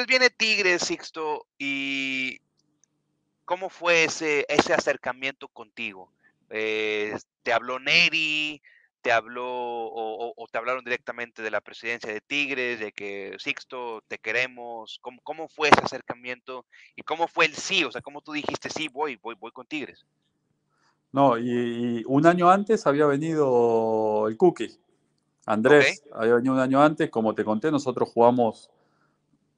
Pues, viene Tigres, Sixto, y ¿cómo fue ese, ese acercamiento contigo? Eh, ¿Te habló Neri? ¿Te habló o, te hablaron directamente de la presidencia de Tigres, de que Sixto, te queremos? ¿Cómo, ¿Cómo fue ese acercamiento? ¿Y cómo fue el sí? O sea, ¿cómo tú dijiste, sí, voy, voy, voy con Tigres? No, y, un año antes había venido el Cookie. Andrés había venido un año antes, como te conté, nosotros jugamos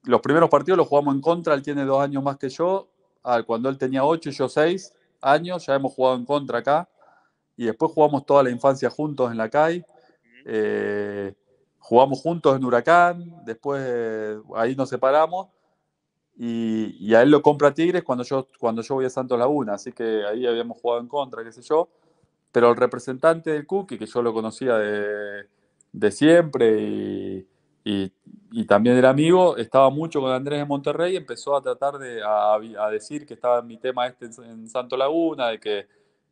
los primeros partidos los jugamos en contra, él tiene dos años más que yo, ah, cuando él tenía ocho y yo seis años, ya hemos jugado en contra acá, y después jugamos toda la infancia juntos en la calle, eh, jugamos juntos en Huracán, después eh, ahí nos separamos, y, a él lo compra Tigres cuando yo, cuando yo voy a Santos Laguna, así que ahí habíamos jugado en contra, qué sé yo, pero el representante del Cookie, que yo lo conocía de, de siempre y y, también era amigo, estaba mucho con Andrés de Monterrey, empezó a tratar de a, decir que estaba en mi tema este en, Santo Laguna, de que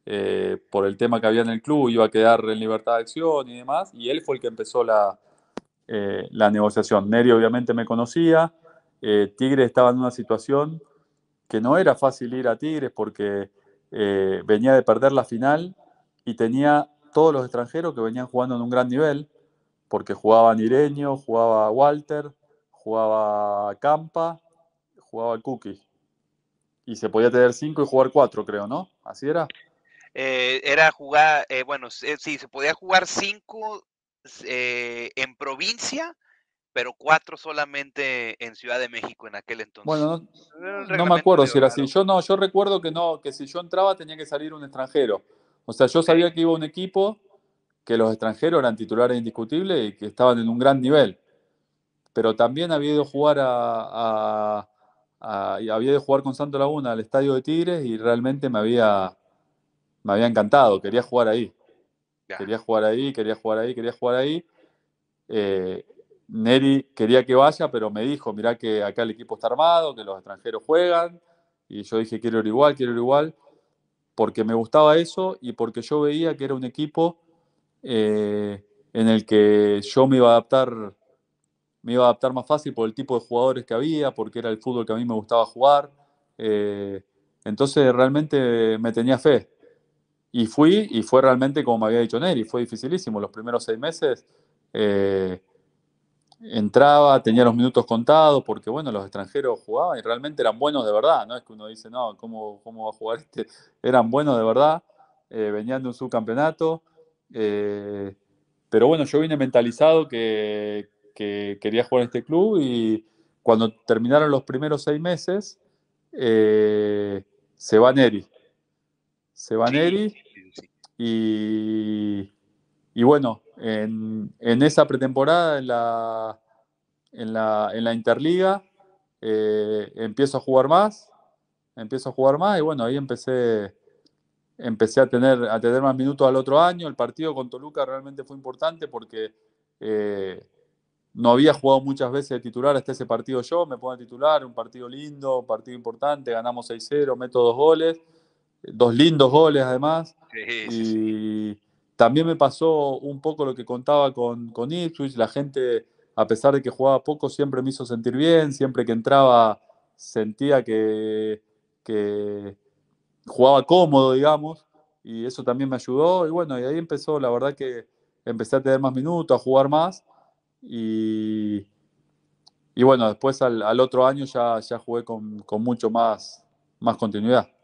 eh, por el tema que había en el club iba a quedar en libertad de acción y demás, y él fue el que empezó la, eh, negociación. Neri obviamente me conocía, eh, Tigres estaba en una situación que no era fácil ir a Tigres porque venía de perder la final y tenía todos los extranjeros que venían jugando en un gran nivel porque jugaba Nireño, jugaba Walter, jugaba Campa, jugaba Cookie. Y se podía tener cinco y jugar cuatro, creo, ¿no? ¿Así era? Eh, era jugar, eh, bueno, eh, sí, se podía jugar cinco en provincia, pero cuatro solamente en Ciudad de México en aquel entonces. Bueno, no, no me acuerdo si era así. Yo no, yo recuerdo que no, que si yo entraba tenía que salir un extranjero. O sea, yo sabía que iba un equipo que los extranjeros eran titulares indiscutibles y que estaban en un gran nivel. Pero también había ido jugar a, había ido jugar con Santo Laguna al estadio de Tigres y realmente me había, me había encantado, quería jugar ahí. Quería jugar ahí, quería jugar ahí, quería jugar ahí. Eh, Neri quería que vaya, pero me dijo, mirá que acá el equipo está armado, que los extranjeros juegan. Y yo dije, quiero ir igual, quiero ir igual, porque me gustaba eso y porque yo veía que era un equipo eh, en el que yo me iba a adaptar me iba a adaptar más fácil por el tipo de jugadores que había, porque era el fútbol que a mí me gustaba jugar. Eh, entonces realmente me tenía fe. Y fui, y fue realmente como me había dicho Neri, fue dificilísimo. Los primeros seis meses eh, entraba, tenía los minutos contados, porque bueno, los extranjeros jugaban y realmente eran buenos de verdad, no es que uno dice, no, ¿cómo, cómo va a jugar este? Eran buenos de verdad, venían de un subcampeonato, eh, pero bueno, yo vine mentalizado que, quería jugar en este club y cuando terminaron los primeros seis meses, eh, se va Neri. Se va Neri y, bueno, en, esa pretemporada, en la, en la, Interliga, eh, empiezo a jugar más, empiezo a jugar más y bueno, ahí empecé empecé a tener, a tener más minutos al otro año. El partido con Toluca realmente fue importante porque eh, no había jugado muchas veces de titular hasta ese partido yo, me pongo a titular, un partido lindo, un partido importante, ganamos 6-0, meto dos goles, dos lindos goles además. y también me pasó un poco lo que contaba con, con Ipswich, la gente, a pesar de que jugaba poco, siempre me hizo sentir bien, siempre que entraba sentía que jugaba cómodo, digamos, y eso también me ayudó. Y bueno, y ahí empezó, la verdad que empecé a tener más minutos, a jugar más. Y, y bueno, después al, otro año ya, ya jugué con, con, mucho más, más continuidad.